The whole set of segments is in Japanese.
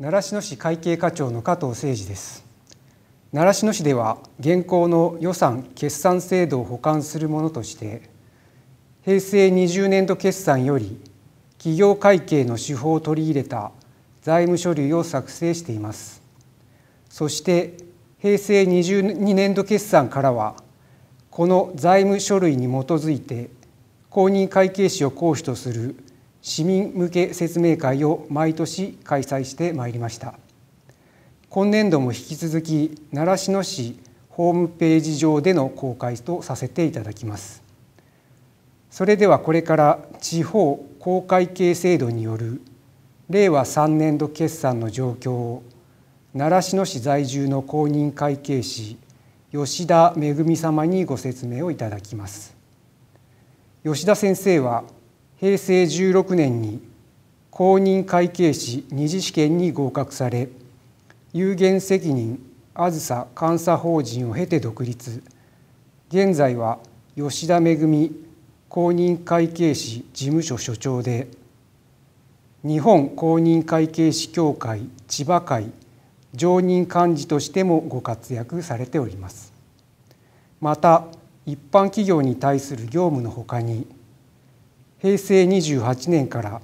習志野市会計課長の加藤誠二です習志野市では現行の予算決算制度を補完するものとして平成20年度決算より企業会計の手法を取り入れた財務書類を作成していますそして平成22年度決算からはこの財務書類に基づいて公認会計士を講師とする市民向け説明会を毎年開催してまいりました今年度も引き続き習志野市ホームページ上での公開とさせていただきますそれではこれから地方公開系制度による令和3年度決算の状況を習志野市在住の公認会計士吉田恵様にご説明をいただきます吉田先生は平成16年に公認会計士二次試験に合格され有限責任あずさ監査法人を経て独立現在は吉田恵公認会計士事務所所長で日本公認会計士協会千葉会常任幹事としてもご活躍されておりますまた一般企業に対する業務のほかに平成28年から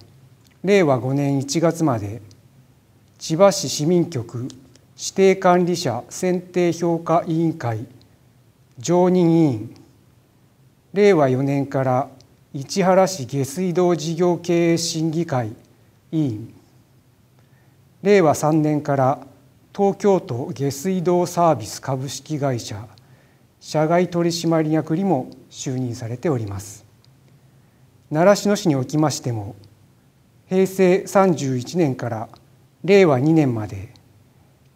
令和5年1月まで千葉市市民局指定管理者選定評価委員会常任委員令和4年から市原市下水道事業経営審議会委員令和3年から東京都下水道サービス株式会社社外取締役にも就任されております。習志野市におきましても平成31年から令和2年まで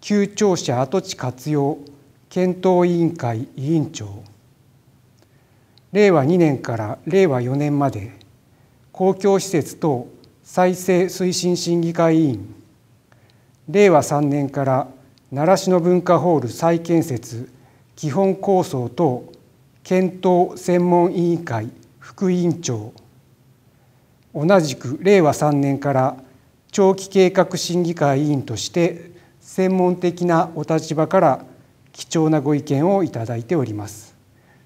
旧庁舎跡地活用検討委員会委員長令和2年から令和4年まで公共施設等再生推進審議会委員令和3年から習志野文化ホール再建設基本構想等検討専門委員会副委員長同じく令和3年から長期計画審議会委員として専門的なお立場から貴重なご意見をいただいております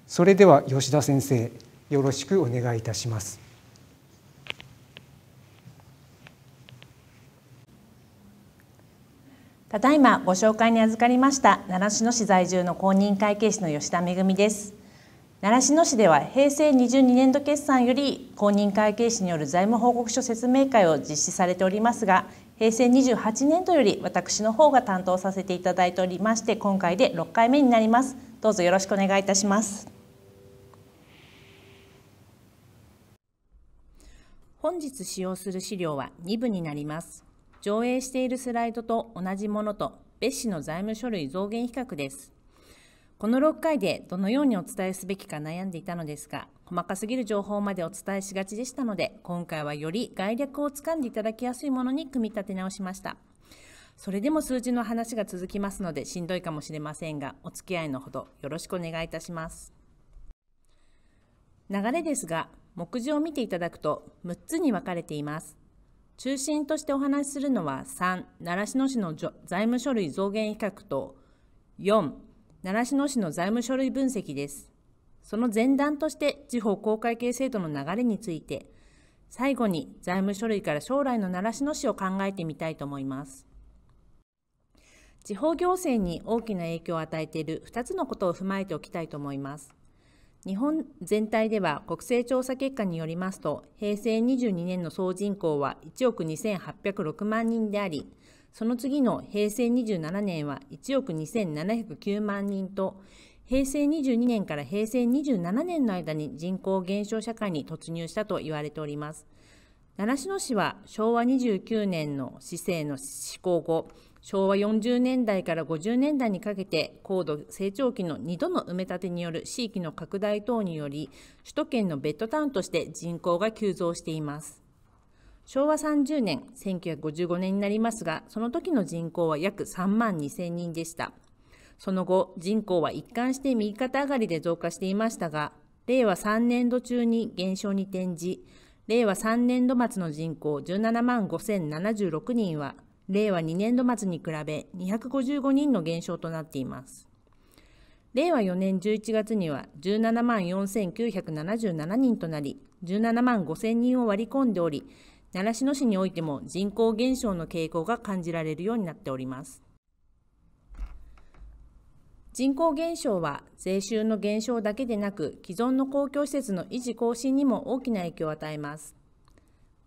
それでは吉田先生よろしくお願いいたしますただいまご紹介に預かりました奈良市の市在住の公認会計士の吉田恵です習志野市では平成22年度決算より公認会計士による財務報告書説明会を実施されておりますが平成28年度より私の方が担当させていただいておりまして今回で6回目になりますどうぞよろしくお願いいたします本日使用する資料は2部になります上映しているスライドと同じものと別紙の財務書類増減比較ですこの6回でどのようにお伝えすべきか悩んでいたのですが、細かすぎる情報までお伝えしがちでしたので、今回はより概略をつかんでいただきやすいものに組み立て直しました。それでも数字の話が続きますのでしんどいかもしれませんが、お付き合いのほどよろしくお願いいたします。流れですが、目次を見ていただくと6つに分かれています。中心としてお話しするのは3、習志野市の財務書類増減比較と4、習志野市の財務書類分析です。その前段として地方公会系制度の流れについて、最後に財務書類から将来の習志野市を考えてみたいと思います。地方行政に大きな影響を与えている2つのことを踏まえておきたいと思います。日本全体では国勢調査結果によりますと、平成22年の総人口は1億2806万人であり、その次の平成27年は1億2709万人と、平成22年から平成27年の間に人口減少社会に突入したと言われております。習志野市は昭和29年の市政の施行後、昭和40年代から50年代にかけて高度成長期の2度の埋め立てによる地域の拡大等により首都圏のベッドタウンとして人口が急増しています。昭和30年、1955年になりますが、その時の人口は約3万2000人でした。その後、人口は一貫して右肩上がりで増加していましたが、令和3年度中に減少に転じ、令和3年度末の人口17万5076人は、令和2年度末に比べ255人の減少となっています。令和4年11月には17万4977人となり、17万5000人を割り込んでおり、習志野市においても人口減少の傾向が感じられるようになっております。人口減少は税収の減少だけでなく既存の公共施設の維持更新にも大きな影響を与えます。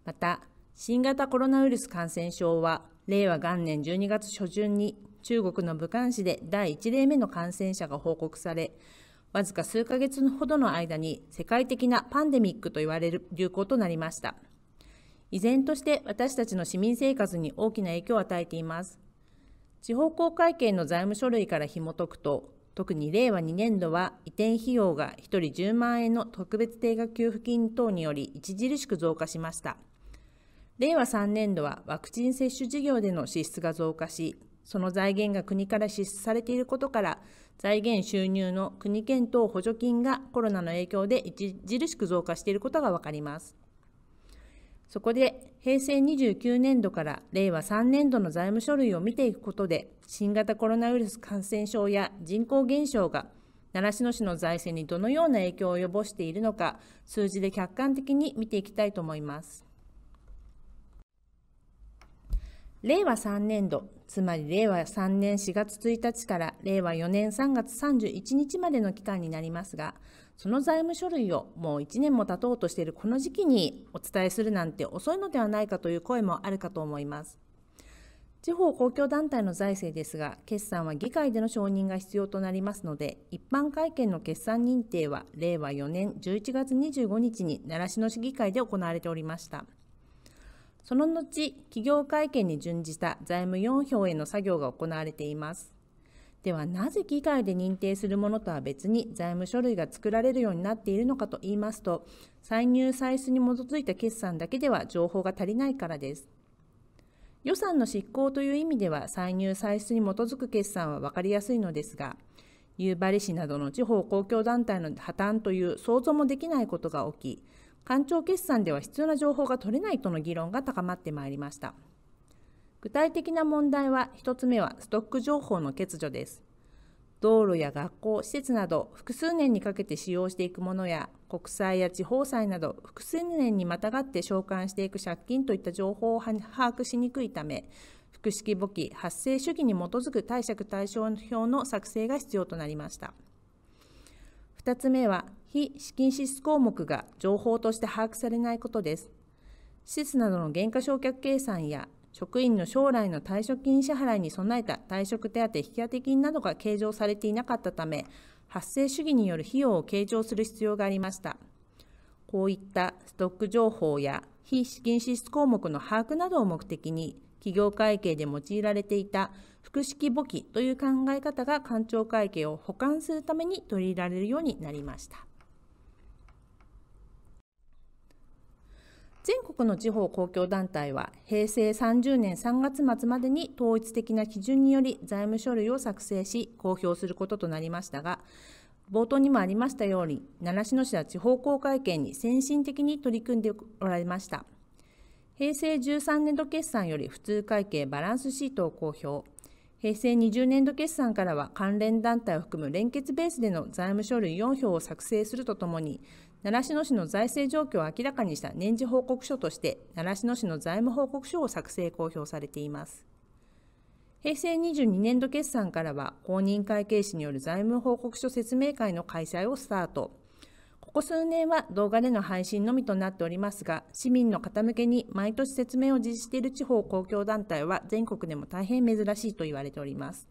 また、新型コロナウイルス感染症は令和元年12月初旬に中国の武漢市で第1例目の感染者が報告され、わずか数ヶ月ほどの間に世界的なパンデミックと言われる流行となりました。依然として私たちの市民生活に大きな影響を与えています。地方公会計の財務書類から紐解くと、特に令和2年度は移転費用が1人10万円の特別定額給付金等により著しく増加しました。令和3年度はワクチン接種事業での支出が増加し、その財源が国から支出されていることから、財源収入の国県等補助金がコロナの影響で著しく増加していることがわかります。そこで平成29年度から令和3年度の財務書類を見ていくことで新型コロナウイルス感染症や人口減少が習志野市の財政にどのような影響を及ぼしているのか数字で客観的に見ていきたいと思います。令和3年度、つまり令和3年4月1日から令和4年3月31日までの期間になりますが、その財務書類をもう1年も経とうとしているこの時期にお伝えするなんて遅いのではないかという声もあるかと思います。地方公共団体の財政ですが、決算は議会での承認が必要となりますので、一般会見の決算認定は令和4年11月25日に習志野市議会で行われておりました。その後、企業会見に準じた財務4票への作業が行われています。ではなぜ議会で認定するものとは別に財務書類が作られるようになっているのかと言いますと歳入歳出に基づいた決算だけでは情報が足りないからです予算の執行という意味では歳入歳出に基づく決算は分かりやすいのですが夕張市などの地方公共団体の破綻という想像もできないことが起き官庁決算では必要な情報が取れないとの議論が高まってまいりました。具体的な問題は1つ目はストック情報の欠如です。道路や学校、施設など複数年にかけて使用していくものや国債や地方債など複数年にまたがって償還していく借金といった情報を把握しにくいため複式簿記発生主義に基づく貸借対照表の作成が必要となりました2つ目は非資金支出項目が情報として把握されないことです施設などの減価償却計算や職員の将来の退職金支払いに備えた退職手当引当金などが計上されていなかったため、発生主義による費用を計上する必要がありました。こういったストック情報や非資金支出項目の把握などを目的に、企業会計で用いられていた複式簿記という考え方が官庁会計を補完するために取り入れられるようになりました。全国の地方公共団体は平成30年3月末までに統一的な基準により財務書類を作成し公表することとなりましたが冒頭にもありましたように習志野市は地方公会権に先進的に取り組んでおられました平成13年度決算より普通会計バランスシートを公表平成20年度決算からは関連団体を含む連結ベースでの財務書類4票を作成するとともに習志野市の財政状況を明らかにした年次報告書として習志野市の財務報告書を作成公表されています平成22年度決算からは公認会計士による財務報告書説明会の開催をスタートここ数年は動画での配信のみとなっておりますが市民の方向けに毎年説明を実施している地方公共団体は全国でも大変珍しいと言われております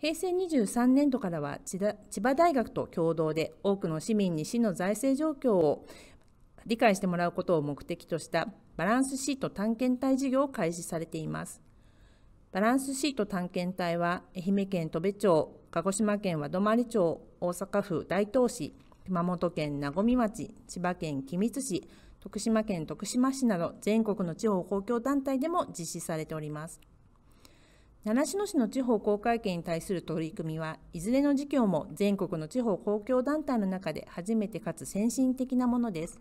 平成23年度からは千葉大学と共同で多くの市民に市の財政状況を理解してもらうことを目的としたバランスシート探検隊事業を開始されています。バランスシート探検隊は愛媛県戸部町、鹿児島県和泊町、大阪府大東市、熊本県名美町、千葉県君津市、徳島県徳島市など全国の地方公共団体でも実施されております。習志野市の地方公開権に対する取り組みはいずれの事業も全国の地方公共団体の中で初めてかつ先進的なものです。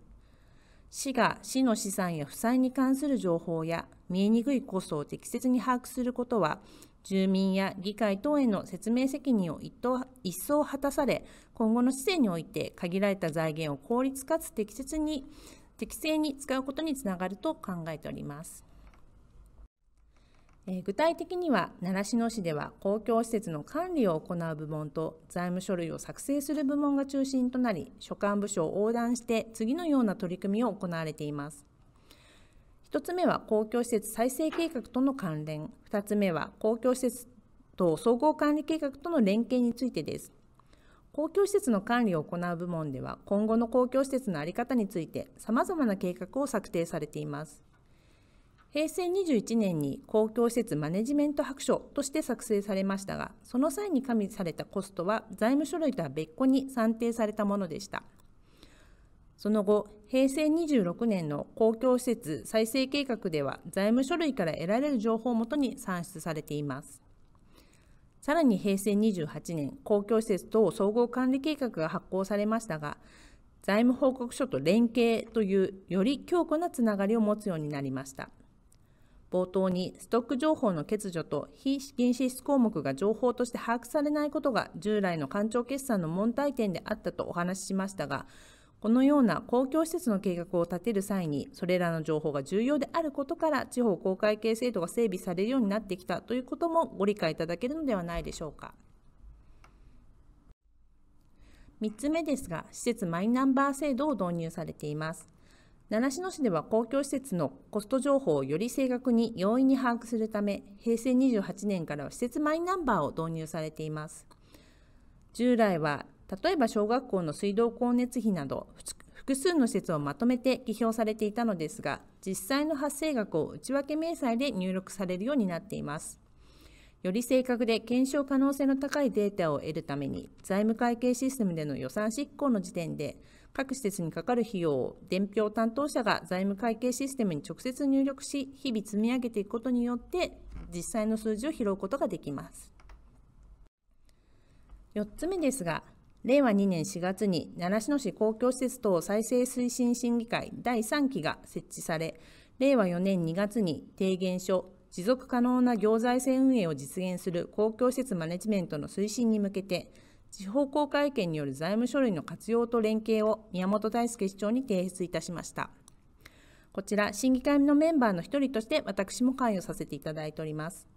市が市の資産や負債に関する情報や見えにくいコストを適切に把握することは住民や議会等への説明責任を一一層果たされ今後の市政において限られた財源を効率かつ適切に適正に使うことにつながると考えております。え具体的には習志野市では公共施設の管理を行う部門と財務書類を作成する部門が中心となり所管部署を横断して次のような取り組みを行われています。1つ目は公共施設再生計画との関連2つ目は公共施設と総合管理計画との連携についてです。公共施設の管理を行う部門では今後の公共施設の在り方についてさまざまな計画を策定されています。平成21年に公共施設マネジメント白書として作成されましたが、その際に加味されたコストは財務書類とは別個に算定されたものでした。その後、平成26年の公共施設再生計画では財務書類から得られる情報をもとに算出されています。さらに平成28年、公共施設等総合管理計画が発行されましたが、財務報告書と連携というより強固なつながりを持つようになりました。冒頭にストック情報の欠如と非資金支出項目が情報として把握されないことが従来の官庁決算の問題点であったとお話ししましたが、このような公共施設の計画を立てる際に、それらの情報が重要であることから、地方公開系制度が整備されるようになってきたということもご理解いただけるのではないでしょうか。3つ目ですが、施設マイナンバー制度を導入されています。習志野市では公共施設のコスト情報をより正確に容易に把握するため平成28年からは施設マイナンバーを導入されています従来は例えば小学校の水道光熱費など複数の施設をまとめて記評されていたのですが実際の発生額を内訳明細で入力されるようになっていますより正確で検証可能性の高いデータを得るために財務会計システムでの予算執行の時点で各施設にかかる費用を伝票担当者が財務会計システムに直接入力し、日々積み上げていくことによって、実際の数字を拾うことができます。4つ目ですが、令和2年4月に習志野市公共施設等再生推進審議会第3期が設置され、令和4年2月に提言書、持続可能な行財政運営を実現する公共施設マネジメントの推進に向けて、地方公開権による財務書類の活用と連携を宮本大輔市長に提出いたしました。こちら、審議会のメンバーの一人として私も関与させていただいております。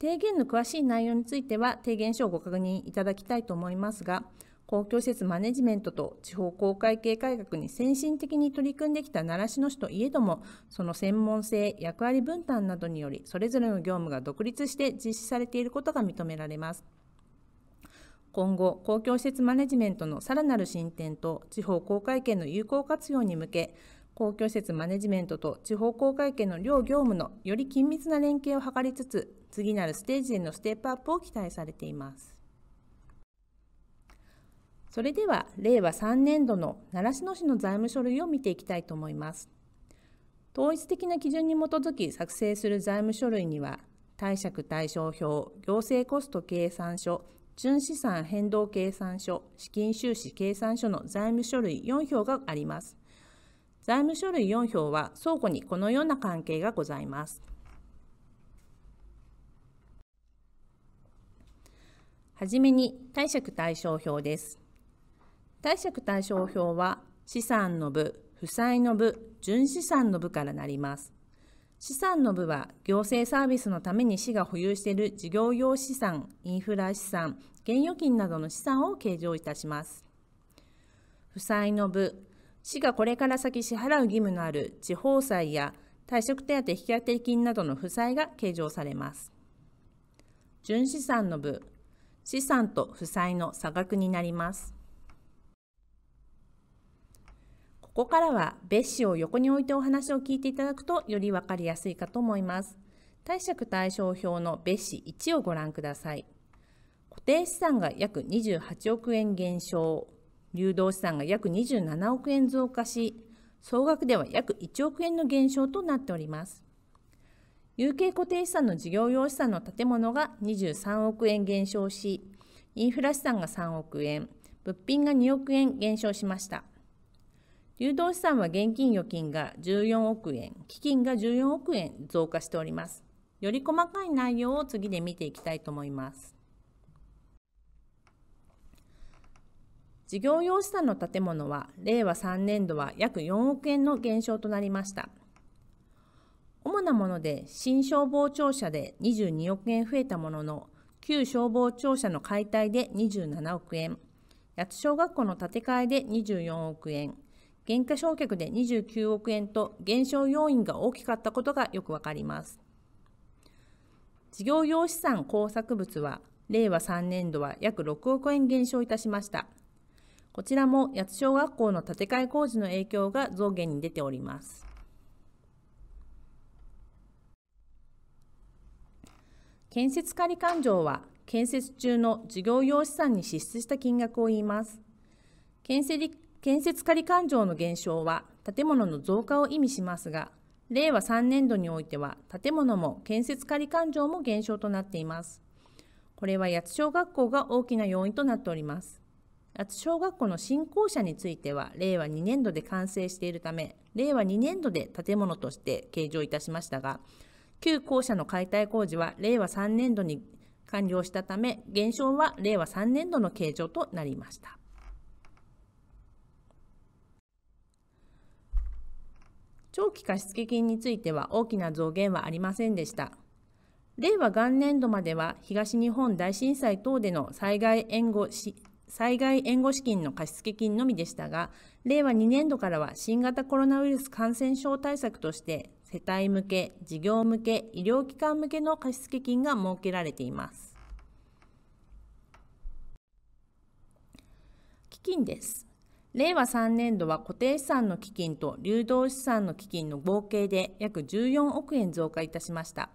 提言の詳しい内容については、提言書をご確認いただきたいと思いますが、公共施設マネジメントと地方公開系改革に先進的に取り組んできた習志野市といえども、その専門性、役割分担などにより、それぞれの業務が独立して実施されていることが認められます。今後、公共施設マネジメントのさらなる進展と地方公開権の有効活用に向け、公共施設マネジメントと地方公会権の両業務のより緊密な連携を図りつつ、次なるステージへのステップアップを期待されています。それでは、令和3年度の習志野市の財務書類を見ていきたいと思います。統一的な基準に基づき作成する財務書類には、貸借対照表、行政コスト計算書、純資産変動計算書、資金収支計算書の財務書類4票があります。財務書類4票は相互にこのような関係がございます。はじめに貸借対照表です。貸借対照表は資産の部、負債の部、純資産の部からなります。資産の部は行政サービスのために市が保有している事業用資産、インフラ資産、現預金などの資産を計上いたします。負債の部、市がこれから先支払う義務のある地方債や退職手当引当金などの負債が計上されます。純資産の部、資産と負債の差額になります。ここからは別紙を横に置いてお話を聞いていただくとより分かりやすいかと思います。貸借対照表の別紙1をご覧ください。固定資産が約28億円減少、流動資産が約27億円増加し、総額では約1億円の減少となっております。有形固定資産の事業用資産の建物が23億円減少し、インフラ資産が3億円、物品が2億円減少しました。流動資産は現金預金が14億円、基金が14億円増加しております。より細かい内容を次で見ていきたいと思います。事業用資産の建物は令和3年度は約4億円の減少となりました。主なもので新消防庁舎で22億円増えたものの、旧消防庁舎の解体で27億円、八津小学校の建て替えで24億円、減価償却で29億円と減少要因が大きかったことがよくわかります。事業用資産工作物は、令和3年度は約6億円減少いたしました。こちらも八小学校の建て替え工事の影響が増減に出ております。建設仮勘定は、建設中の事業用資産に支出した金額を言います。建設建設仮勘定の減少は建物の増加を意味しますが、令和3年度においては建物も建設仮勘定も減少となっています。これは八津小学校が大きな要因となっております。八津小学校の新校舎については令和2年度で完成しているため、令和2年度で建物として計上いたしましたが、旧校舎の解体工事は令和3年度に完了したため、減少は令和3年度の計上となりました。長期貸付金については大きな増減はありませんでした。令和元年度までは東日本大震災等での災害援護災害援護資金の貸付金のみでしたが、令和2年度からは新型コロナウイルス感染症対策として、世帯向け、事業向け、医療機関向けの貸付金が設けられています。基金です。令和3年度は固定資産の基金と流動資産の基金の合計で約14億円増加いたしました。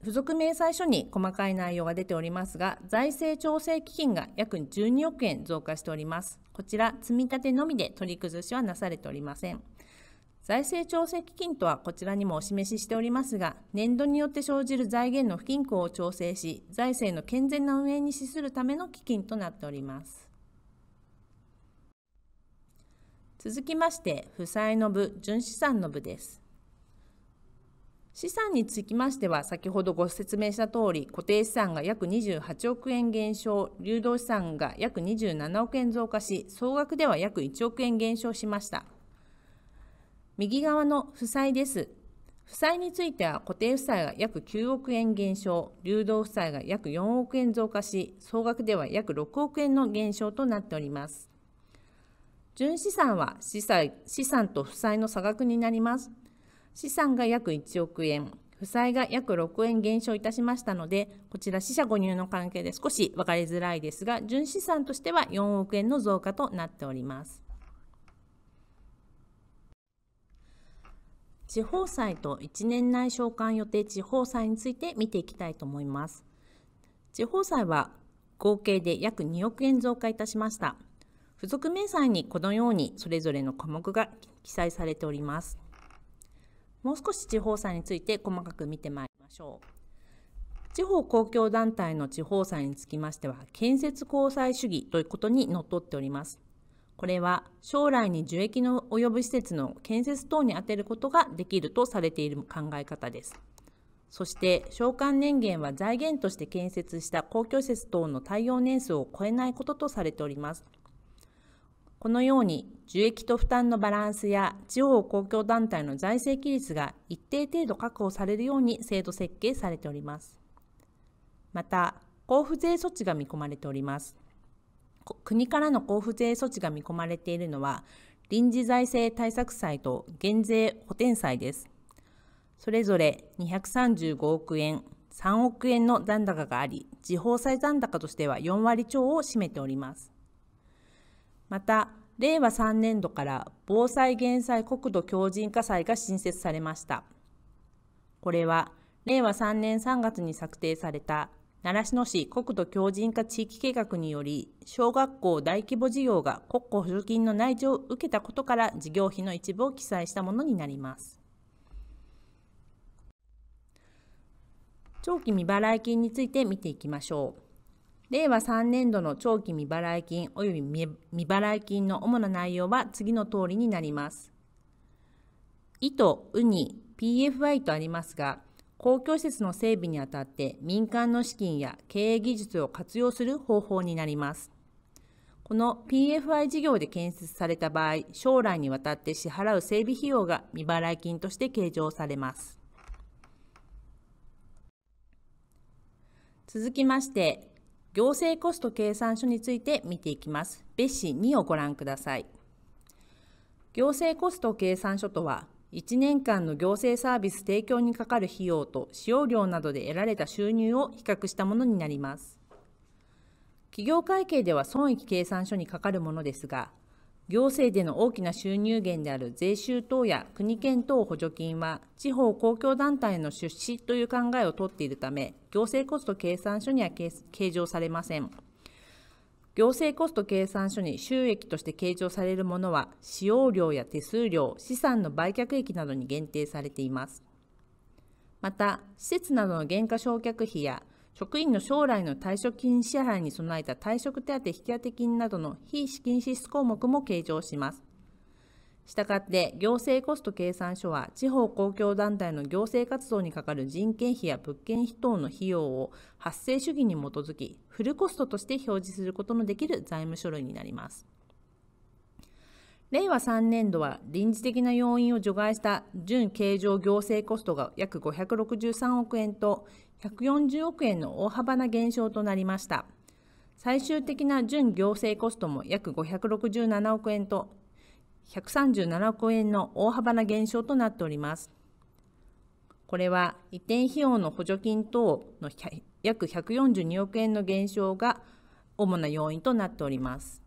付属明細書に細かい内容が出ておりますが、財政調整基金が約12億円増加しております。こちら、積立のみで取り崩しはなされておりません。財政調整基金とはこちらにもお示ししておりますが、年度によって生じる財源の不均衡を調整し、財政の健全な運営に資するための基金となっております。続きまして、負債の部、純資産の部です。資産につきましては、先ほどご説明したとおり、固定資産が約28億円減少、流動資産が約27億円増加し、総額では約1億円減少しました。右側の負債です。負債については固定負債が約9億円減少、流動負債が約4億円増加し、総額では約6億円の減少となっております。純資産は資産資産と負債の差額になります。資産が約1億円、負債が約6円減少いたしましたので、こちら死者誤入の関係で少し分かりづらいですが、純資産としては4億円の増加となっております。地方債と1年内償還予定地方債について見ていきたいと思います。地方債は合計で約2億円増加いたしました。付属明細にこのようにそれぞれの科目が記載されております。もう少し地方債について細かく見てまいりましょう。地方公共団体の地方債につきましては、建設公債主義ということにのっとっております。これは将来に受益の及ぶ施設の建設等に充てることができるとされている考え方です。そして、償還年限は財源として建設した公共施設等の耐用年数を超えないこととされております。このように受益と負担のバランスや地方公共団体の財政規律が一定程度確保されるように制度設計されております。また、交付税措置が見込まれております。国からの交付税措置が見込まれているのは、臨時財政対策債と減税補填債です。それぞれ235億円、3億円の残高があり、地方債残高としては4割超を占めております。また令和3年度から防災・減災国土強靭化祭が新設されましたこれは令和3年3月に策定された習志野市国土強靭化地域計画により小学校大規模事業が国庫補助金の内定を受けたことから事業費の一部を記載したものになります長期未払い金について見ていきましょう令和3年度の長期未払金及び未払金の主な内容は次の通りになります。イとウに PFI とありますが、公共施設の整備にあたって民間の資金や経営技術を活用する方法になります。この PFI 事業で建設された場合、将来にわたって支払う整備費用が未払金として計上されます。続きまして、行政コスト計算書について見ていきます。別紙2をご覧ください。行政コスト計算書とは、1年間の行政サービス提供にかかる費用と使用料などで得られた収入を比較したものになります。企業会計では損益計算書にかかるものですが、行政での大きな収入源である税収等や国県等補助金は、地方公共団体の出資という考えをとっているため、行政コスト計算書には計上されません。行政コスト計算書に収益として計上されるものは、使用料や手数料、資産の売却益などに限定されています。また、施設などの減価償却費や職員の将来の退職金支払いに備えた退職手当引当金などの非資金支出項目も計上します。したがって、行政コスト計算書は、地方公共団体の行政活動にかかる人件費や物件費等の費用を発生主義に基づき、フルコストとして表示することのできる財務書類になります。令和3年度は臨時的な要因を除外した準経常行政コストが約563億円と140億円の大幅な減少となりました。最終的な準行政コストも約567億円と137億円の大幅な減少となっております。これは移転費用の補助金等の約142億円の減少が主な要因となっております。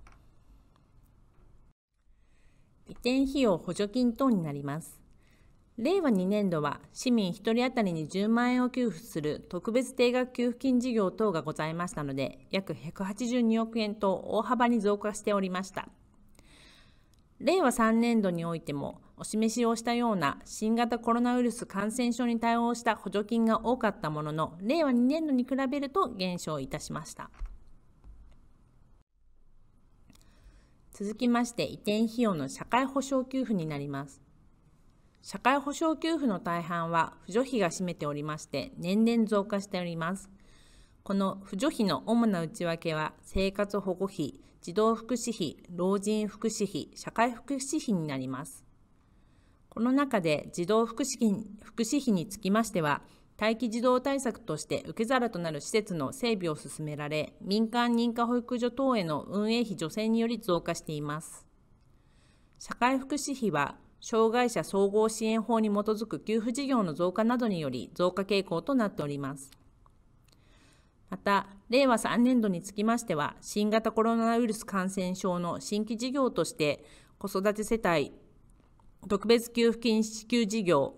移転費用補助金等になります。令和2年度は市民1人当たりに10万円を給付する特別定額給付金事業等がございましたので、約182億円と大幅に増加しておりました。令和3年度においても、お示しをしたような新型コロナウイルス感染症に対応した補助金が多かったものの、令和2年度に比べると減少いたしました。続きまして移転費用の社会保障給付になります。社会保障給付の大半は扶助費が占めておりまして年々増加しております。この扶助費の主な内訳は生活保護費、児童福祉費、老人福祉費、社会福祉費になります。この中で児童福祉費につきましては、待機児童対策として受け皿となる施設の整備を進められ、民間認可保育所等への運営費助成により増加しています。社会福祉費は、障害者総合支援法に基づく給付事業の増加などにより増加傾向となっております。また、令和3年度につきましては、新型コロナウイルス感染症の新規事業として、子育て世帯、特別給付金支給事業、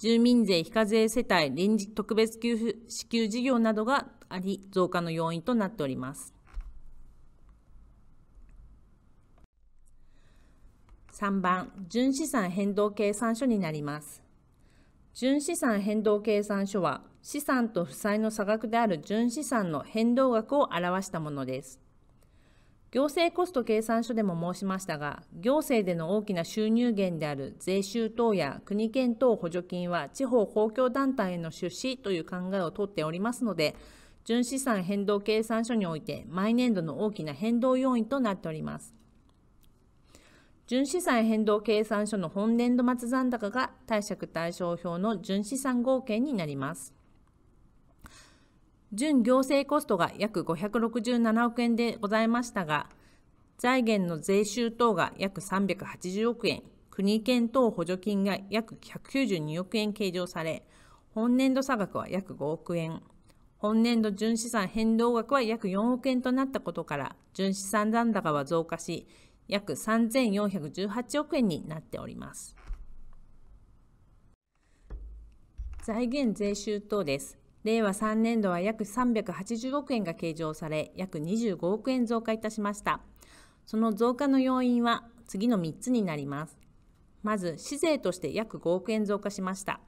住民税非課税世帯臨時特別給付支給事業などがあり、増加の要因となっております。3番、純資産変動計算書になります。純資産変動計算書は、資産と負債の差額である純資産の変動額を表したものです。行政コスト計算書でも申しましたが、行政での大きな収入源である税収等や国県等補助金は地方公共団体への出資という考えをとっておりますので、純資産変動計算書において毎年度の大きな変動要因となっております。純資産変動計算書の本年度末残高が貸借対照表の純資産合計になります。純行政コストが約567億円でございましたが、財源の税収等が約380億円、国県等補助金が約192億円計上され、本年度差額は約5億円、本年度純資産変動額は約4億円となったことから、純資産残高は増加し、約3418億円になっております。財源税収等です。令和3年度は約380億円が計上され、約25億円増加いたしました。その増加の要因は次の3つになります。まず、市税として約5億円増加しました。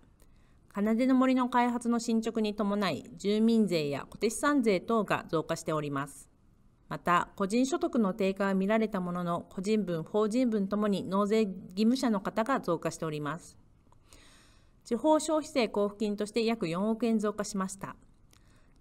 奏での森の開発の進捗に伴い、住民税や固定資産税等が増加しております。また、個人所得の低下は見られたものの、個人分、法人分ともに納税義務者の方が増加しております。地方消費税交付金として約4億円増加しました。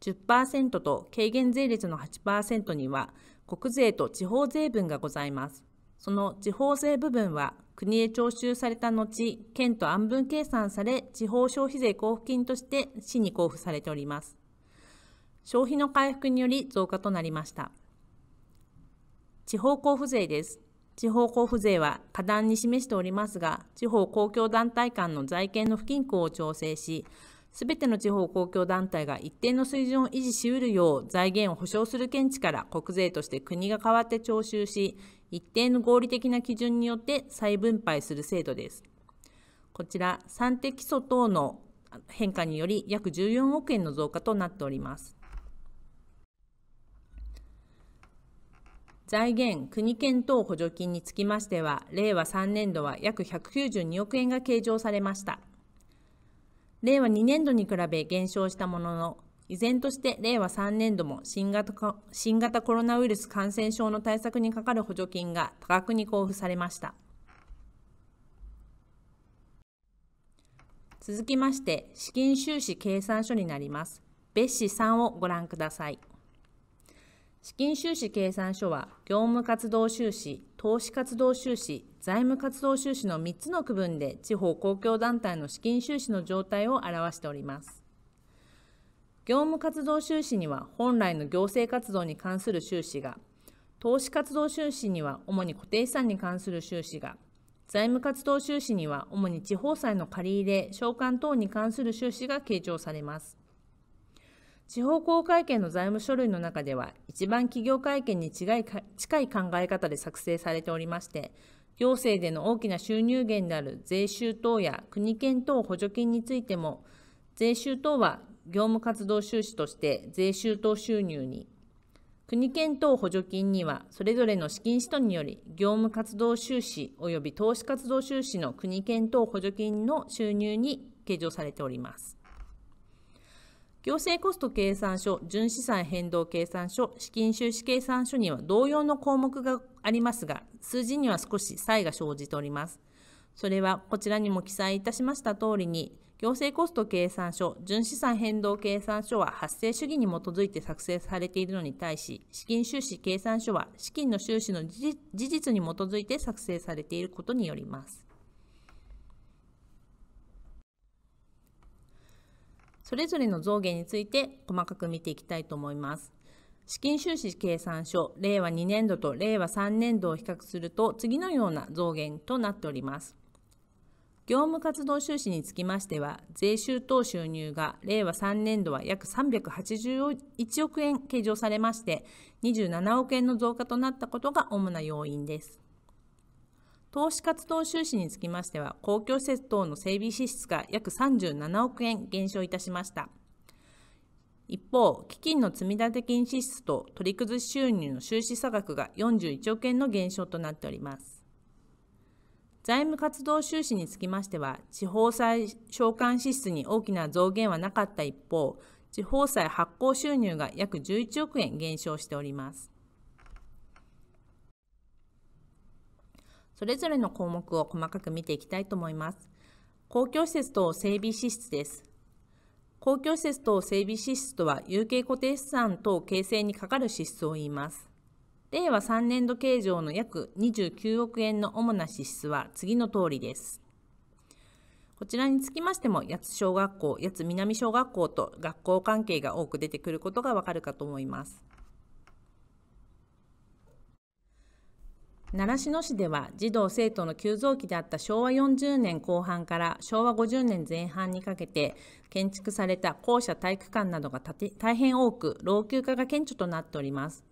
10%と軽減税率の8%には国税と地方税分がございます。その地方税部分は国へ徴収された後、県と案分計算され、地方消費税交付金として市に交付されております。消費の回復により増加となりました。地方交付税です。地方交付税は過段に示しておりますが、地方公共団体間の財源の不均衡を調整し、すべての地方公共団体が一定の水準を維持しうるよう財源を保障する見地から国税として国が代わって徴収し、一定の合理的な基準によって再分配する制度です。こちら、算定基礎等の変化により約14億円の増加となっております。財源、国県等補助金につきましては、令和3年度は約192億円が計上されました。令和2年度に比べ減少したものの、依然として令和3年度も新型コロナウイルス感染症の対策にかかる補助金が多額に交付されました。続きまして、資金収支計算書になります。別紙3をご覧ください。資金収支計算書は業務活動収支、投資活動収支、財務活動収支の3つの区分で地方公共団体の資金収支の状態を表しております。業務活動収支には本来の行政活動に関する収支が、投資活動収支には主に固定資産に関する収支が、財務活動収支には主に地方債の借り入れ、償還等に関する収支が計上されます。地方公会計の財務書類の中では、一番企業会計に近い近い考え方で作成されておりまして、行政での大きな収入源である税収等や国権等補助金についても、税収等は業務活動収支として税収等収入に、国権等補助金には、それぞれの資金使途により、業務活動収支及び投資活動収支の国権等補助金の収入に計上されております。行政コスト計算書、純資産変動計算書、資金収支計算書には同様の項目がありますが、数字には少し差異が生じております。それはこちらにも記載いたしました通りに、行政コスト計算書、純資産変動計算書は発生主義に基づいて作成されているのに対し、資金収支計算書は資金の収支の事実に基づいて作成されていることによります。それぞれの増減について細かく見ていきたいと思います。資金収支計算書令和2年度と令和3年度を比較すると次のような増減となっております。業務活動収支につきましては、税収等収入が令和3年度は約381億円計上されまして、27億円の増加となったことが主な要因です。投資活動収支につきましては、公共施設等の整備支出が約37億円減少いたしました。一方、基金の積立金支出と取り崩し収入の収支差額が41億円の減少となっております。財務活動収支につきましては、地方債償還支出に大きな増減はなかった一方、地方債発行収入が約11億円減少しております。それぞれの項目を細かく見ていきたいと思います。公共施設等整備支出です。公共施設等整備支出とは、有形固定資産等形成にかかる支出を言います。令和3年度計上の約29億円の主な支出は次の通りです。こちらにつきましても、八津小学校、八津南小学校と学校関係が多く出てくることがわかるかと思います。習志野市では児童生徒の急増期であった昭和40年後半から昭和50年前半にかけて建築された校舎体育館などが大変多く老朽化が顕著となっております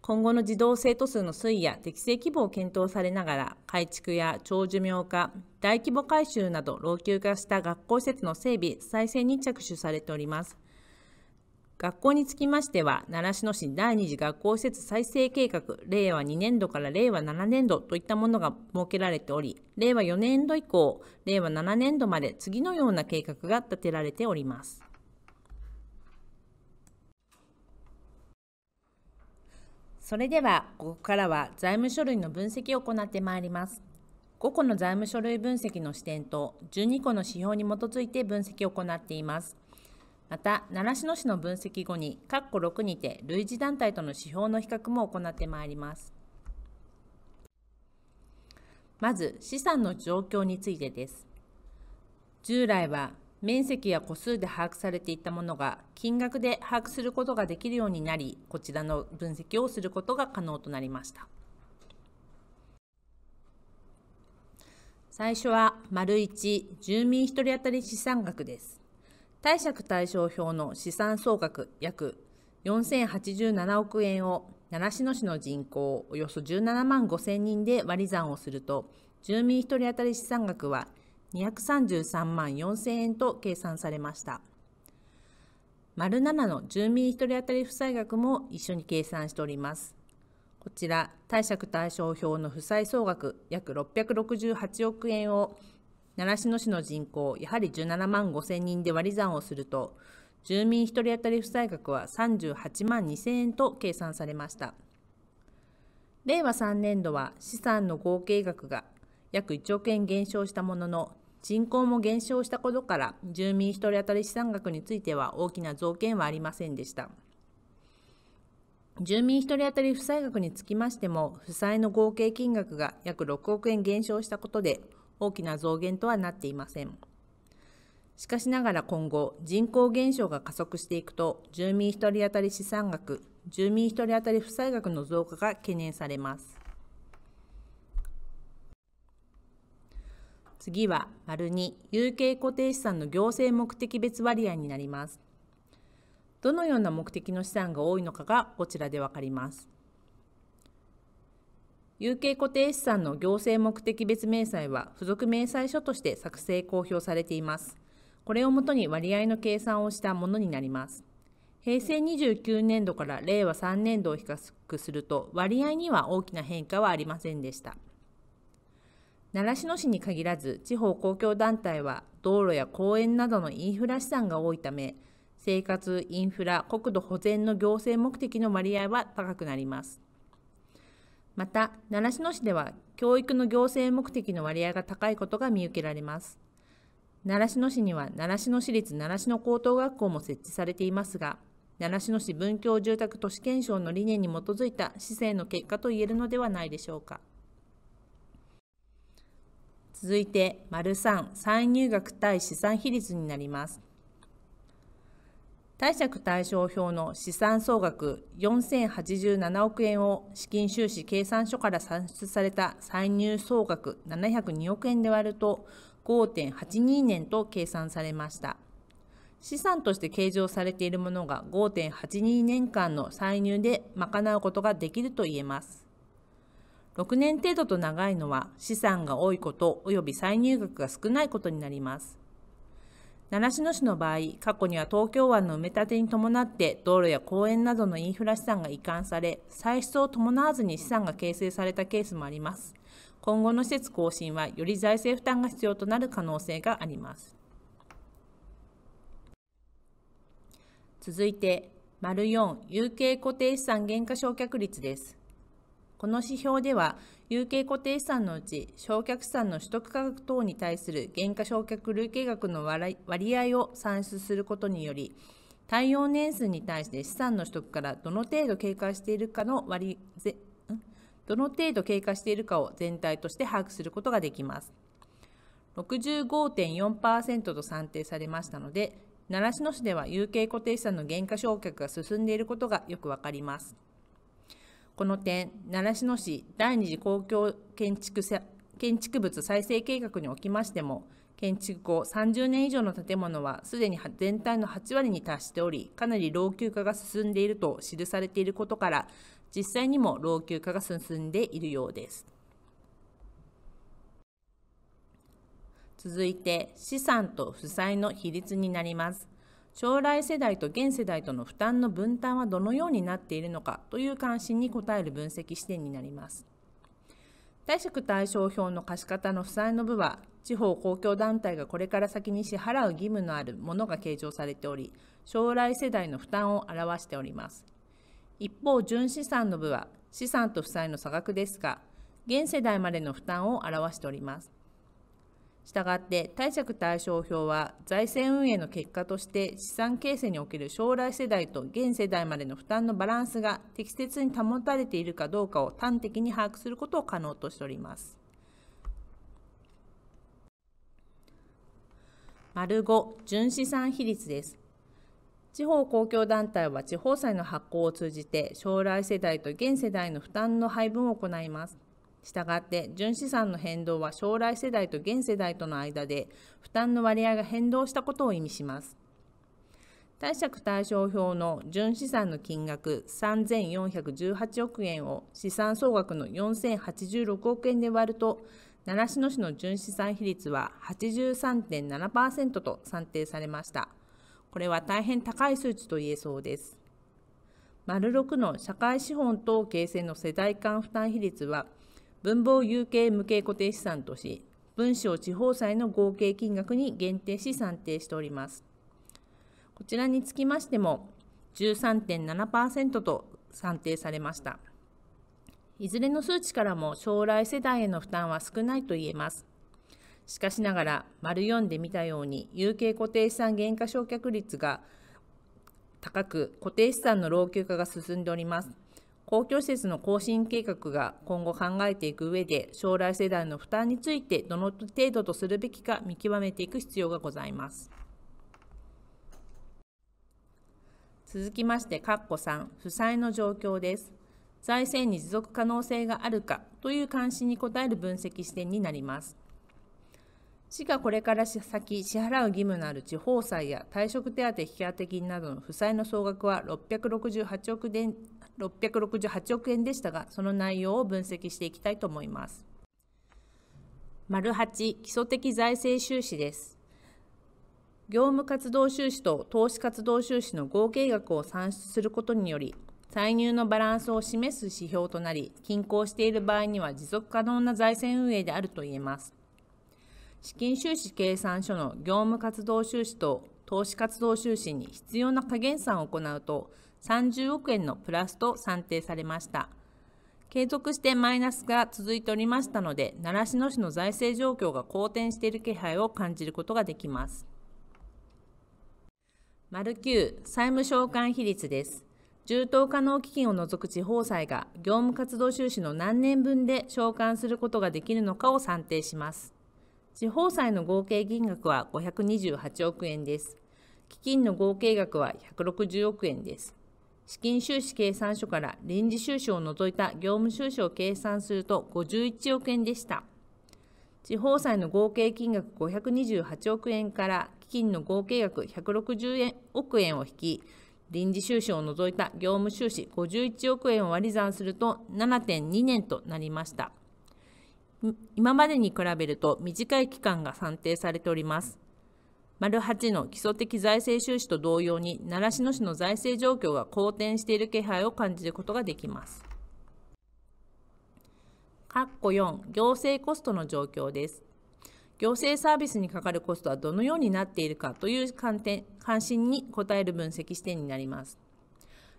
今後の児童生徒数の推移や適正規模を検討されながら改築や長寿命化大規模改修など老朽化した学校施設の整備再生に着手されております学校につきましては、習志野市第二次学校施設再生計画、令和2年度から令和7年度といったものが設けられており、令和4年度以降、令和7年度まで次のような計画が立てられております。それでは、ここからは財務書類の分析を行ってまいります。5個の財務書類分析の視点と12個の指標に基づいて分析を行っています。また、習志野市の分析後に、括弧6にて類似団体との指標の比較も行ってまいります。まず、資産の状況についてです。従来は、面積や個数で把握されていたものが、金額で把握することができるようになり、こちらの分析をすることが可能となりました。最初は、丸1、住民1人当たり資産額です。貸借対照表の資産総額約4087億円を習志野市の人口およそ17万5000人で割り算をすると住民1人当たり資産額は233万4000円と計算されました丸7の住民1人当たり負債額も一緒に計算しておりますこちら貸借対照表の負債総額約668億円を習志野市の人口、やはり17万5千人で割り算をすると、住民1人当たり負債額は38万2000円と計算されました。令和3年度は資産の合計額が約1億円減少したものの、人口も減少したことから、住民1人当たり資産額については大きな増減はありませんでした。住民1人当たり負債額につきましても、負債の合計金額が約6億円減少したことで、大きな増減とはなっていません。しかしながら今後、人口減少が加速していくと、住民1人当たり資産額、住民1人当たり負債額の増加が懸念されます。次は、丸2、有形固定資産の行政目的別割合になります。どのような目的の資産が多いのかがこちらでわかります。有形固定資産の行政目的別明細は付属明細書として作成公表されています。これをもとに割合の計算をしたものになります。平成29年度から令和3年度を比較すると割合には大きな変化はありませんでした。習志野市に限らず地方公共団体は道路や公園などのインフラ資産が多いため生活、インフラ、国土保全の行政目的の割合は高くなります。また、習志野市では教育の行政目的の割合が高いことが見受けられます。習志野市には習志野市立習志野高等学校も設置されていますが、習志野市文教住宅都市憲章の理念に基づいた市政の結果と言えるのではないでしょうか。続いて、丸3、再入学対資産比率になります。貸借対照表の資産総額4087億円を資金収支計算書から算出された歳入総額702億円で割ると5.82年と計算されました。資産として計上されているものが5.82年間の歳入で賄うことができると言えます。6年程度と長いのは資産が多いこと及び歳入額が少ないことになります。習志野市の場合、過去には東京湾の埋め立てに伴って道路や公園などのインフラ資産が移管され、歳出を伴わずに資産が形成されたケースもあります。今後の施設更新はより財政負担が必要となる可能性があります。続いて、丸4、有形固定資産減価償却率です。この指標では、有形固定資産のうち、償却資産の取得価格等に対する減価償却累計額の割合を算出することにより、対応年数に対して資産の取得からどの程度経過しているかの割どの程度経過しているかを全体として把握することができます。65.4%と算定されましたので、習志野市では有形固定資産の減価償却が進んでいることがよくわかります。この点、習志野市第二次公共建築建築物再生計画におきましても、建築後30年以上の建物はすでに全体の8割に達しており、かなり老朽化が進んでいると記されていることから、実際にも老朽化が進んでいるようです。続いて資産と負債の比率になります。将来世代と現世代との負担の分担はどのようになっているのかという関心に応える分析視点になります。貸借対照表の貸方の負債の部は、地方公共団体がこれから先に支払う義務のあるものが計上されており、将来世代の負担を表しております。一方、純資産の部は、資産と負債の差額ですが、現世代までの負担を表しております。したがって貸借対照表は財政運営の結果として資産形成における将来世代と現世代までの負担のバランスが適切に保たれているかどうかを端的に把握することを可能としております。丸五、純資産比率です。地方公共団体は地方債の発行を通じて将来世代と現世代の負担の配分を行います。したがって純資産の変動は将来世代と現世代との間で負担の割合が変動したことを意味します。貸借対照表の純資産の金額3418億円を資産総額の4086億円で割ると習志野市の純資産比率は83.7%と算定されました。これは大変高い数値と言えそうです。丸6の社会資本等形成の世代間負担比率は文房有形無形固定資産とし、文章地方債の合計金額に限定し算定しております。こちらにつきましても、13.7%と算定されました。いずれの数値からも将来世代への負担は少ないと言えます。しかしながら、丸4で見たように、有形固定資産減価償却率が高く、固定資産の老朽化が進んでおります。公共施設の更新計画が今後考えていく上で将来世代の負担についてどの程度とするべきか見極めていく必要がございます。続きまして、っこ3、負債の状況です。財政に持続可能性があるかという関心に応える分析視点になります。市がこれから先支払う義務のある地方債や退職手当引当金などの負債の総額は668億668億円でしたが、その内容を分析していきたいと思います。丸8、基礎的財政収支です。業務活動収支と投資活動収支の合計額を算出することにより、歳入のバランスを示す指標となり、均衡している場合には持続可能な財政運営であると言えます。資金収支計算書の業務活動収支と投資活動収支に必要な加減算を行うと、30億円のプラスと算定されました。継続してマイナスが続いておりましたので、習志野市の財政状況が好転している気配を感じることができます。丸9、債務償還比率です。充当可能基金を除く地方債が業務活動収支の何年分で償還することができるのかを算定します。地方債の合計金額は528億円です。基金の合計額は160億円です。資金収支計算書から臨時収支を除いた業務収支を計算すると51億円でした。地方債の合計金額528億円から基金の合計額160億円を引き、臨時収支を除いた業務収支51億円を割り算すると7.2年となりました。今までに比べると短い期間が算定されております。丸8の基礎的財政収支と同様に、習志野市の財政状況が好転している気配を感じることができます。括弧4、行政コストの状況です。行政サービスにかかるコストはどのようになっているかという観点関心に応える分析視点になります。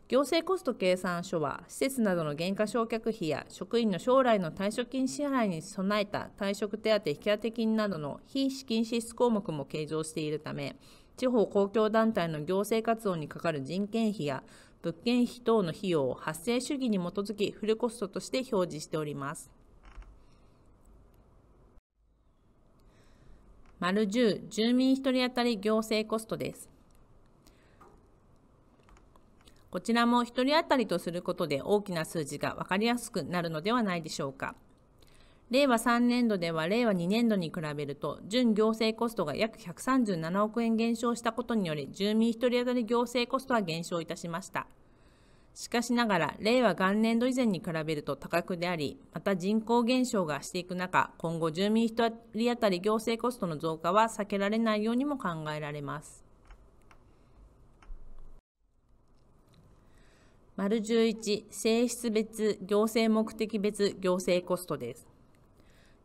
行政コスト計算書は、施設などの減価償却費や職員の将来の退職金支払いに備えた退職手当引当金などの非資金支出項目も計上しているため、地方公共団体の行政活動にかかる人件費や物件費等の費用を発生主義に基づきフルコストとして表示しております。丸10、住民1人当たり行政コストです。こちらも1人当たりとすることで大きな数字が分かりやすくなるのではないでしょうか。令和3年度では令和2年度に比べると準行政コストが約137億円減少したことにより住民1人当たり行政コストは減少いたしました。しかしながら令和元年度以前に比べると多額であり、また人口減少がしていく中、今後住民1人当たり行政コストの増加は避けられないようにも考えられます。丸11、性質別、行政目的別、行政コストです。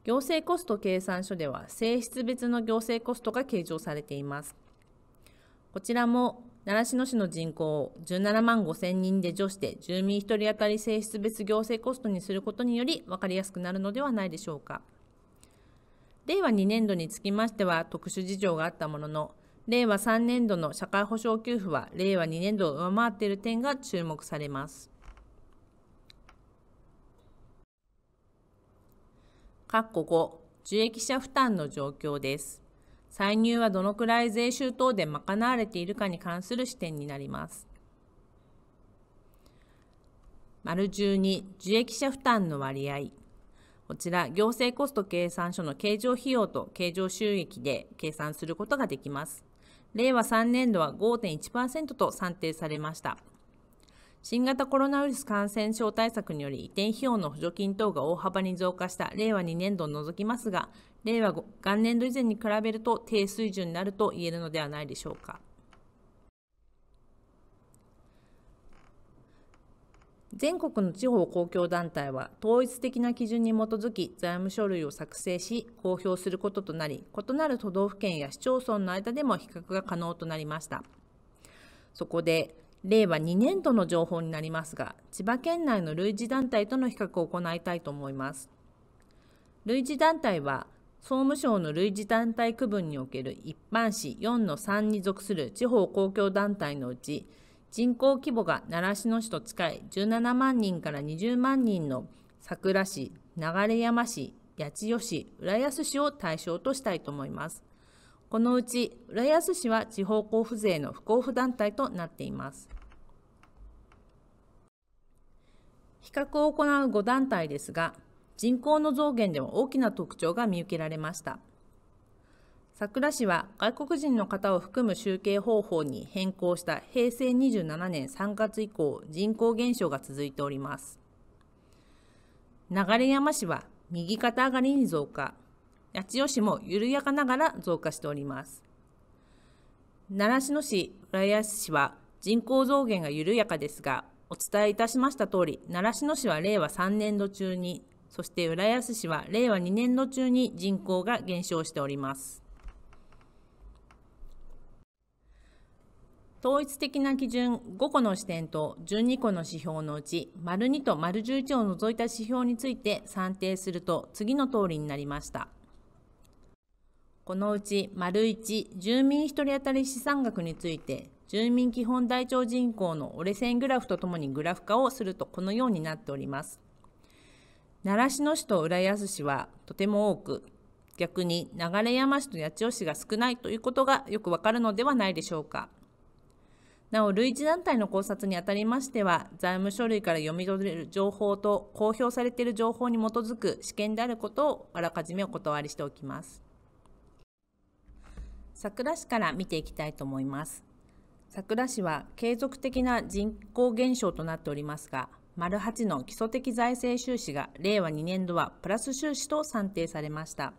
行政コスト計算書では、性質別の行政コストが計上されています。こちらも、習志野市の人口を17万5千人で除して、住民1人当たり性質別行政コストにすることにより、分かりやすくなるのではないでしょうか。令和2年度につきましては、特殊事情があったものの、令和3年度の社会保障給付は令和2年度を上回っている点が注目されます。括弧5、受益者負担の状況です。歳入はどのくらい税収等で賄われているかに関する視点になります。丸12、受益者負担の割合。こちら、行政コスト計算書の計上費用と計上収益で計算することができます。令和3年度は5.1%と算定されました。新型コロナウイルス感染症対策により移転費用の補助金等が大幅に増加した令和2年度を除きますが、令和元年度以前に比べると低水準になると言えるのではないでしょうか。全国の地方公共団体は統一的な基準に基づき財務書類を作成し公表することとなり異なる都道府県や市町村の間でも比較が可能となりましたそこで令和2年度の情報になりますが千葉県内の類似団体との比較を行いたいと思います類似団体は総務省の類似団体区分における一般市4の3に属する地方公共団体のうち人口規模が習志野市と近い17万人から20万人の桜市、流山市、八千代市、浦安市を対象としたいと思います。このうち浦安市は地方交付税の不交付団体となっています。比較を行う5団体ですが、人口の増減でも大きな特徴が見受けられました。桜市は外国人の方を含む集計方法に変更した平成27年3月以降人口減少が続いております流山市は右肩上がりに増加八千代市も緩やかながら増加しております習志野市浦安市は人口増減が緩やかですがお伝えいたしました通り習志野市は令和3年度中にそして浦安市は令和2年度中に人口が減少しております。統一的な基準5個の視点と12個の指標のうち、丸2と丸11を除いた指標について算定すると次の通りになりました。このうち丸1、住民1人当たり資産額について、住民基本台帳人口の折れ線グラフとともにグラフ化をするとこのようになっております。習志野市と浦安市はとても多く、逆に流山市と八千代市が少ないということがよくわかるのではないでしょうか。なお、類似団体の考察にあたりましては、財務書類から読み取れる情報と公表されている情報に基づく試験であることをあらかじめお断りしておきます。桜市から見ていきたいと思います。桜市は継続的な人口減少となっておりますが、丸8の基礎的財政収支が令和2年度はプラス収支と算定されました。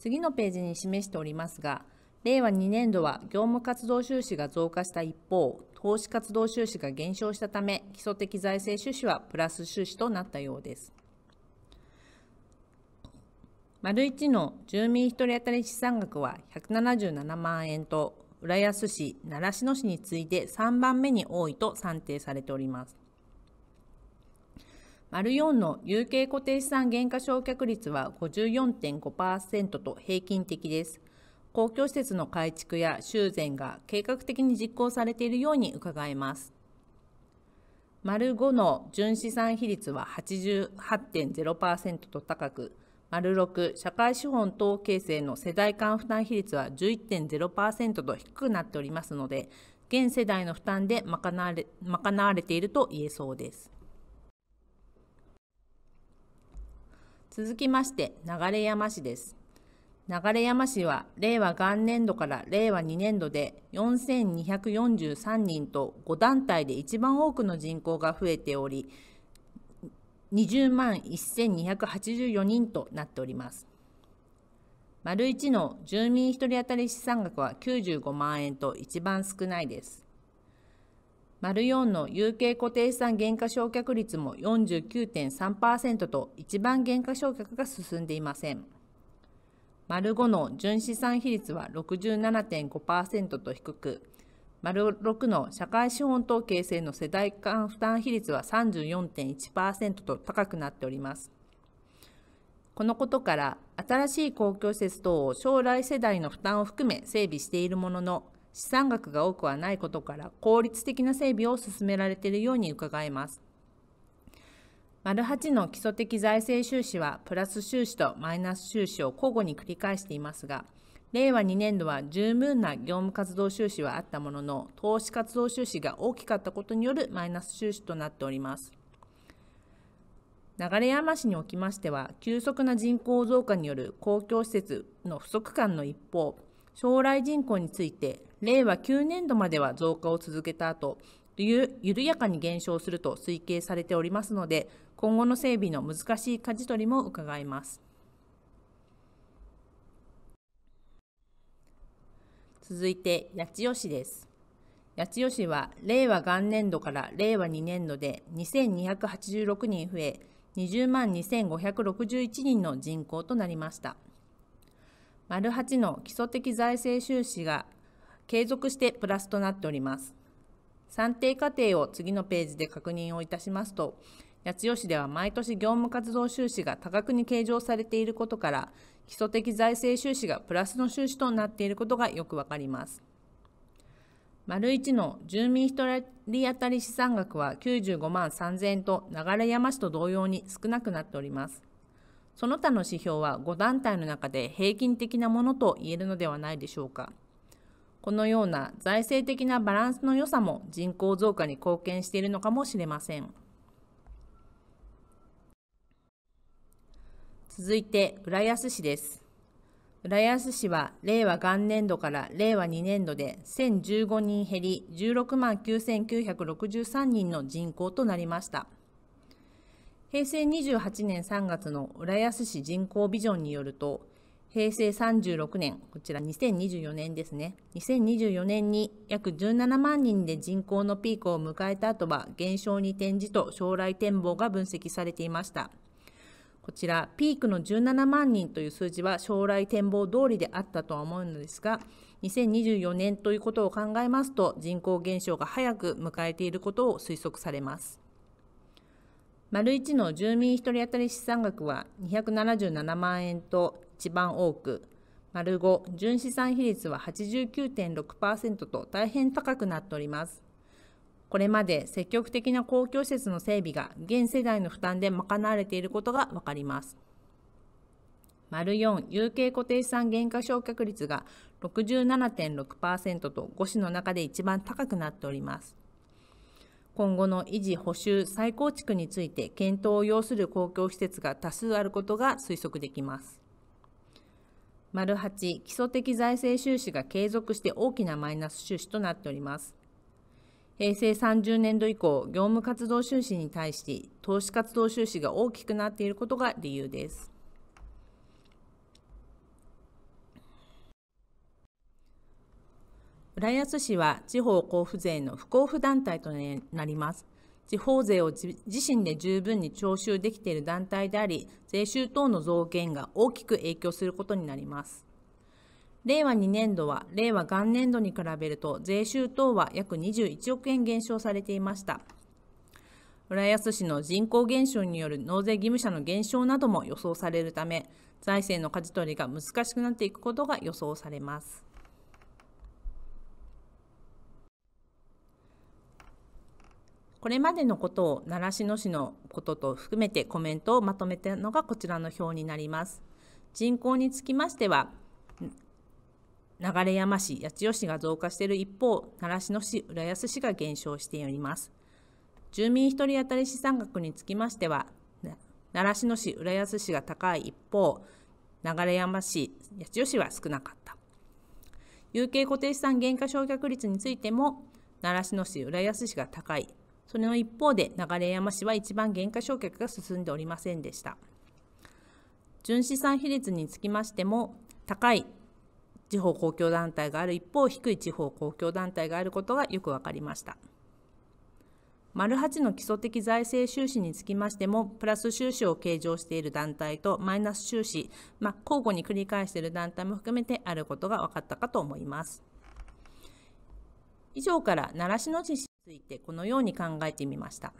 次のページに示しておりますが、令和2年度は業務活動収支が増加した一方、投資活動収支が減少したため、基礎的財政収支はプラス収支となったようです。丸1の住民1人当たり資産額は177万円と、浦安市、習志野市に次いで3番目に多いと算定されております。丸4の有形固定資産減価償却率は54.5%と平均的です。公共施設の改築や修繕が計画的に実行されているように伺えます。丸5の純資産比率は88.0%と高く、丸6社会資本等形成の世代間負担比率は11.0%と低くなっておりますので、現世代の負担で賄われ賄われていると言えそうです。続きまして、流山市です。流山市は令和元年度から令和2年度で4243人と5団体で一番多くの人口が増えており20万1284人となっております。丸1の住民1人当たり資産額は95万円と一番少ないです。丸4の有形固定資産減価償却率も49.3%と一番減価償却が進んでいません。丸5の純資産比率は67.5%と低く、丸6の社会資本等形成の世代間負担比率は34.1%と高くなっております。このことから、新しい公共施設等を将来世代の負担を含め整備しているものの、資産額が多くはないことから効率的な整備を進められているように伺えます。丸8の基礎的財政収支はプラス収支とマイナス収支を交互に繰り返していますが、令和2年度は十分な業務活動収支はあったものの、投資活動収支が大きかったことによるマイナス収支となっております。流山市におきましては、急速な人口増加による公共施設の不足感の一方、将来人口について、令和9年度までは増加を続けた後、緩やかに減少すると推計されておりますので、今後の整備の難しい舵取りも伺います。続いて八千代市です。八千代市は令和元年度から令和2年度で2286人増え、20万2561人の人口となりました。丸8の基礎的財政収支が継続してプラスとなっております。算定過程を次のページで確認をいたしますと、八千代市では毎年業務活動収支が多額に計上されていることから基礎的財政収支がプラスの収支となっていることがよくわかります。丸1の住民1人当たり資産額は95万3 0円と流山市と同様に少なくなっております。その他の指標は5団体の中で平均的なものと言えるのではないでしょうか。このような財政的なバランスの良さも人口増加に貢献しているのかもしれません。続いて、浦安市です。浦安市は令和元年度から令和2年度で1015人減り16万9963人の人口となりました。平成28年3月の浦安市人口ビジョンによると、平成36年、こちら2024年ですね。2024年に約17万人で人口のピークを迎えた後は減少に転じと将来展望が分析されていました。こちらピークの17万人という数字は将来展望通りであったとは思うのですが2024年ということを考えますと人口減少が早く迎えていることを推測されます。丸1の住民1人当たり資産額は277万円と一番多く、丸5、純資産比率は89.6%と大変高くなっております。これまで積極的な公共施設の整備が現世代の負担で賄われていることが分かります。丸4、有形固定資産減価償却率が67.6%と5市の中で一番高くなっております。今後の維持・補修・再構築について検討を要する公共施設が多数あることが推測できます。丸8、基礎的財政収支が継続して大きなマイナス収支となっております。平成30年度以降、業務活動収支に対して投資活動収支が大きくなっていることが理由です。浦安市は地方交付税の不交付団体となります。地方税を自身で十分に徴収できている団体であり、税収等の増減が大きく影響することになります。令和2年度は令和元年度に比べると税収等は約21億円減少されていました。浦安市の人口減少による納税義務者の減少なども予想されるため、財政の舵取りが難しくなっていくことが予想されます。これまでのことを習志野市のことと含めてコメントをまとめたのがこちらの表になります。人口につきましては、流山市、八千代市が増加している一方、習志野市、浦安市が減少しております。住民1人当たり資産額につきましては、習志野市、浦安市が高い一方、流山市、八千代市は少なかった。有形固定資産減価償却率についても、習志野市、浦安市が高い。その一方で、流山市は一番減価償却が進んでおりませんでした。純資産比率につきましても、高い地方公共団体がある一方低い地方公共団体があることがよく分かりました。丸8の基礎的財政収支につきましても、プラス収支を計上している団体とマイナス収支、まあ、交互に繰り返している団体も含めてあることが分かったかと思います。以上から習志野市についてこのように考えてみました。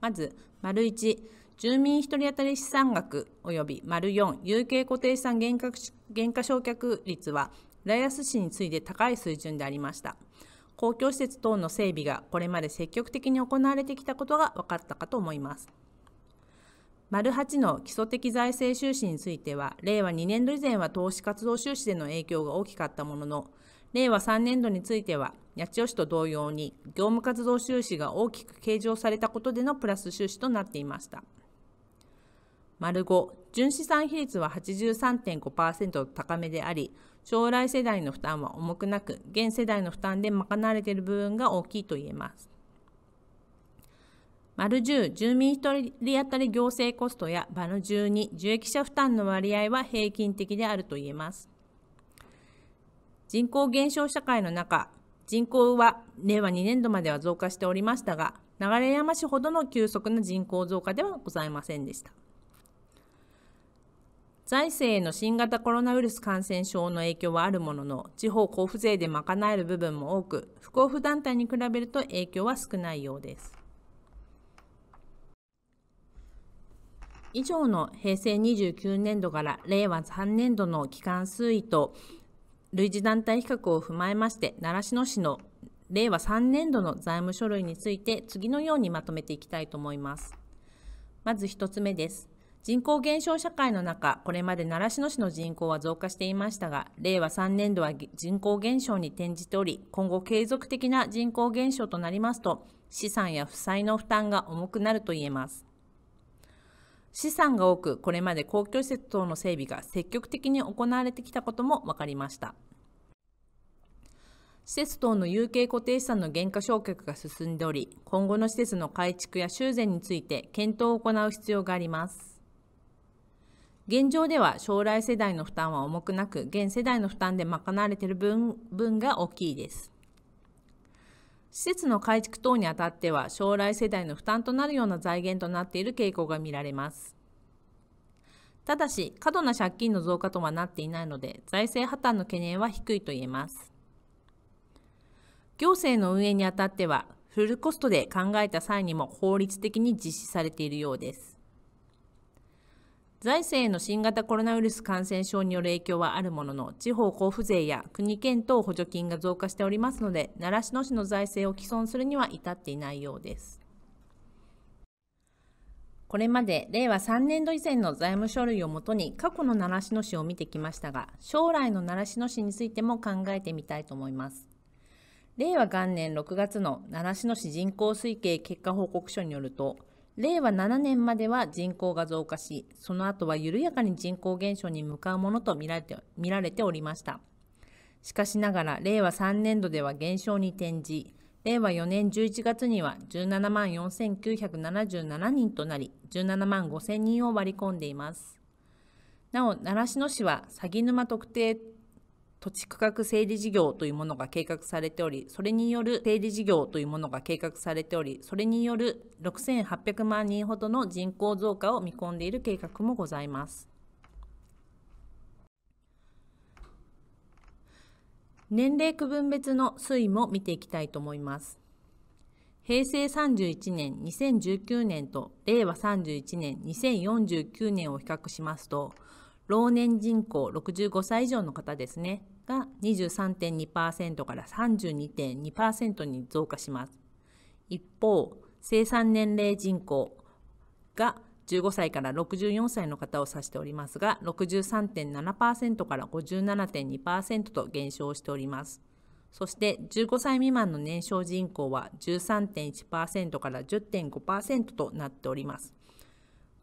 まず、丸1、住民1人当たり資産額及び丸4有形固定資産減価減価償却率は浦安市に次いで高い水準でありました公共施設等の整備がこれまで積極的に行われてきたことが分かったかと思います丸8の基礎的財政収支については令和2年度以前は投資活動収支での影響が大きかったものの令和3年度については八千代市と同様に業務活動収支が大きく計上されたことでのプラス収支となっていました。丸5、純資産比率は83.5%と高めであり、将来世代の負担は重くなく、現世代の負担で賄われている部分が大きいと言えます。丸10、住民1人当たり行政コストや、丸12、受益者負担の割合は平均的であると言えます。人口減少社会の中、人口は令和2年度までは増加しておりましたが、流山市ほどの急速な人口増加ではございませんでした。財政への新型コロナウイルス感染症の影響はあるものの、地方交付税で賄える部分も多く、不交付団体に比べると影響は少ないようです。以上の平成29年度から令和3年度の期間推移と類似団体比較を踏まえまして、習志野市の令和3年度の財務書類について次のようにまとめていきたいと思います。まず1つ目です。人口減少社会の中、これまで習志野市の人口は増加していましたが、令和3年度は人口減少に転じており、今後継続的な人口減少となりますと、資産や負債の負担が重くなると言えます。資産が多く、これまで公共施設等の整備が積極的に行われてきたことも分かりました。施設等の有形固定資産の減価償却が進んでおり、今後の施設の改築や修繕について検討を行う必要があります。現状では将来世代の負担は重くなく現世代の負担で賄われている分分が大きいです施設の改築等にあたっては将来世代の負担となるような財源となっている傾向が見られますただし過度な借金の増加とはなっていないので財政破綻の懸念は低いと言えます行政の運営にあたってはフルコストで考えた際にも法律的に実施されているようです財政への新型コロナウイルス感染症による影響はあるものの、地方交付税や国県等補助金が増加しておりますので、習志野市の財政を毀損するには至っていないようです。これまで令和3年度以前の財務書類をもとに過去の習志野市を見てきましたが、将来の習志野市についても考えてみたいと思います。令和元年6月の習志野市人口推計結果報告書によると、令和7年までは人口が増加し、その後は緩やかに人口減少に向かうものと見られて見られておりました。しかしながら、令和3年度では減少に転じ、令和4年11月には17万4977人となり、17万5000人を割り込んでいます。なお、良市の市は、鷺沼特定土地区画整理事業というものが計画されており、それによる整理事業というものが計画されており、それによる6800万人ほどの人口増加を見込んでいる計画もございます。年齢区分別の推移も見ていきたいと思います。平成31年2019年と令和31年2049年を比較しますと、老年人口65歳以上の方ですねが23.2%から32.2%に増加します一方生産年齢人口が15歳から64歳の方を指しておりますが63.7%から57.2%と減少しておりますそして15歳未満の年少人口は13.1%から10.5%となっております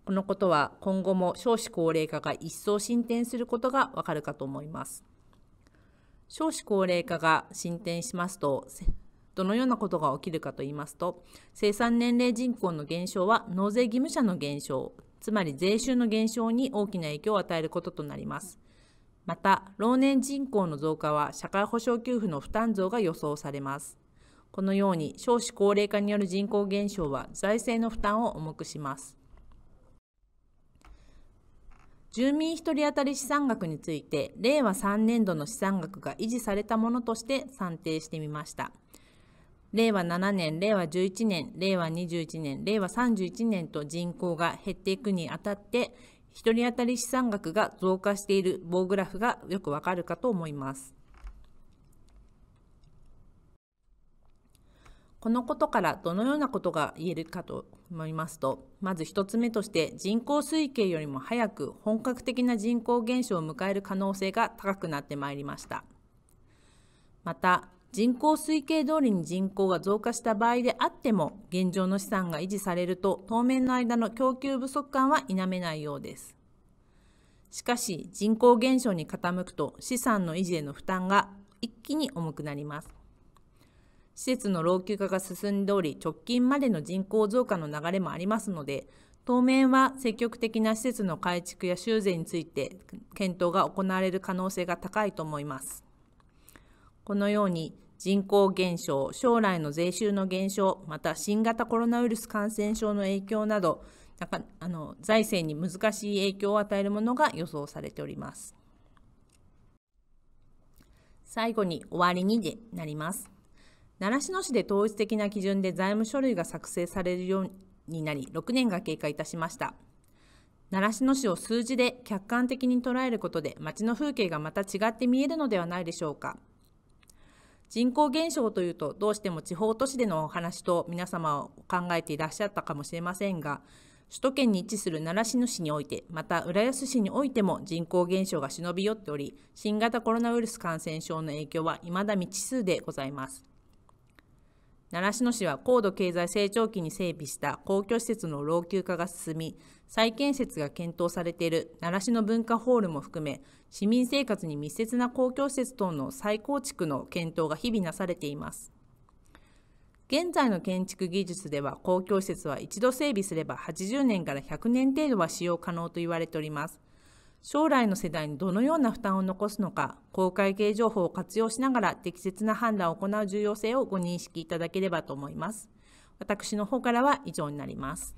このことは今後も少子高齢化が一層進展することがわかるかと思います。少子高齢化が進展しますと、どのようなことが起きるかと言いますと、生産年齢人口の減少は納税義務者の減少、つまり税収の減少に大きな影響を与えることとなります。また、老年人口の増加は社会保障給付の負担増が予想されます。このように少子高齢化による人口減少は財政の負担を重くします。住民1人当たり資産額について令和3年度の資産額が維持されたものとして算定してみました令和7年令和11年令和21年令和31年と人口が減っていくにあたって1人当たり資産額が増加している棒グラフがよくわかるかと思いますこのことからどのようなことが言えるかと思いますと、まず1つ目として人口推計よりも早く本格的な人口減少を迎える可能性が高くなってまいりました。また、人口推計通りに人口が増加した場合であっても、現状の資産が維持されると、当面の間の供給不足感は否めないようです。しかし、人口減少に傾くと資産の維持への負担が一気に重くなります。施設の老朽化が進んでおり、直近までの人口増加の流れもありますので、当面は積極的な施設の改築や修繕について検討が行われる可能性が高いと思います。このように人口減少、将来の税収の減少、また新型コロナウイルス感染症の影響など、なかあの財政に難しい影響を与えるものが予想されております。最後に終わりにでなります。習志野市で統一的な基準で財務書類が作成されるようになり、6年が経過いたしました。習志野市を数字で客観的に捉えることで町の風景がまた違って見えるのではないでしょうか。人口減少というとどうしても地方都市でのお話と皆様を考えていらっしゃったかもしれませんが、首都圏に位置する習志野市において、また浦安市においても人口減少が忍び寄っており、新型コロナウイルス感染症の影響は未だ未知数でございます。習志野市は高度経済成長期に整備した公共施設の老朽化が進み、再建設が検討されている習志野文化ホールも含め、市民生活に密接な公共施設等の再構築の検討が日々なされています。現在の建築技術では公共施設は一度整備すれば80年から100年程度は使用可能と言われております。将来の世代にどのような負担を残すのか、公開系情報を活用しながら適切な判断を行う重要性をご認識いただければと思います。私の方からは以上になります。